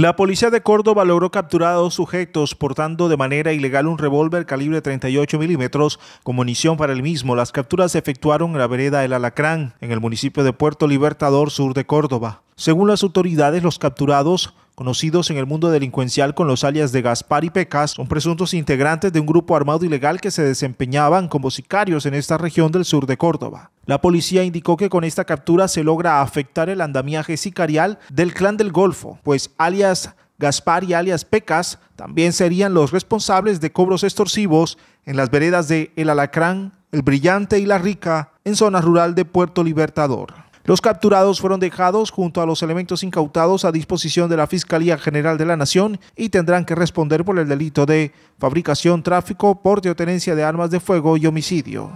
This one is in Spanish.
La policía de Córdoba logró capturar a dos sujetos portando de manera ilegal un revólver calibre 38 milímetros con munición para el mismo. Las capturas se efectuaron en la vereda El Alacrán, en el municipio de Puerto Libertador, sur de Córdoba. Según las autoridades, los capturados, conocidos en el mundo delincuencial con los alias de Gaspar y Pecas, son presuntos integrantes de un grupo armado ilegal que se desempeñaban como sicarios en esta región del sur de Córdoba. La policía indicó que con esta captura se logra afectar el andamiaje sicarial del clan del Golfo, pues alias Gaspar y alias Pecas también serían los responsables de cobros extorsivos en las veredas de El Alacrán, El Brillante y La Rica, en zona rural de Puerto Libertador. Los capturados fueron dejados junto a los elementos incautados a disposición de la Fiscalía General de la Nación y tendrán que responder por el delito de fabricación, tráfico, porte o tenencia de armas de fuego y homicidio.